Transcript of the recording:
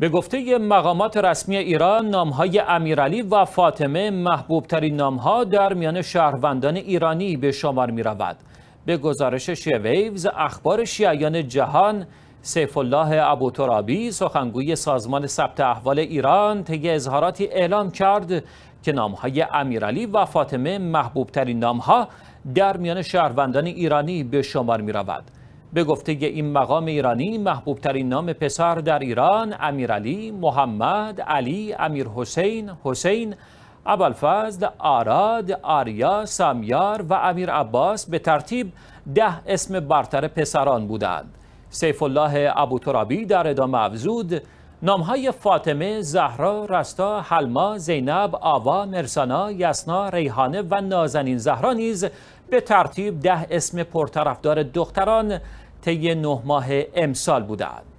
به گفته مقامات رسمی ایران نامهای امیرعلی و فاطمه محبوبترین نامها در میان شهروندان ایرانی به شمار می رود. به گزارش شیویوز اخبار شیعیان جهان سیف الله ترابی سخنگوی سازمان ثبت احوال ایران طی اظهاراتی اعلام کرد که نامهای امیرعلی و فاطمه محبوبترین نامها در میان شهروندان ایرانی به شمار می رود. به گفته این مقام ایرانی محبوب ترین نام پسر در ایران امیرعلی محمد علی امیر حسین حسین ابوالفضل آراد آریا سامیار و امیر عباس به ترتیب ده اسم برتر پسران بودند سیف الله ترابی در ادامه افزود نام های فاطمه، زهرا، رستا، حلما، زینب، آوا، مرسانا، یسنا، ریحانه و نازنین زهرا نیز به ترتیب ده اسم پرطرفدار دختران طی نه ماه امسال بودند.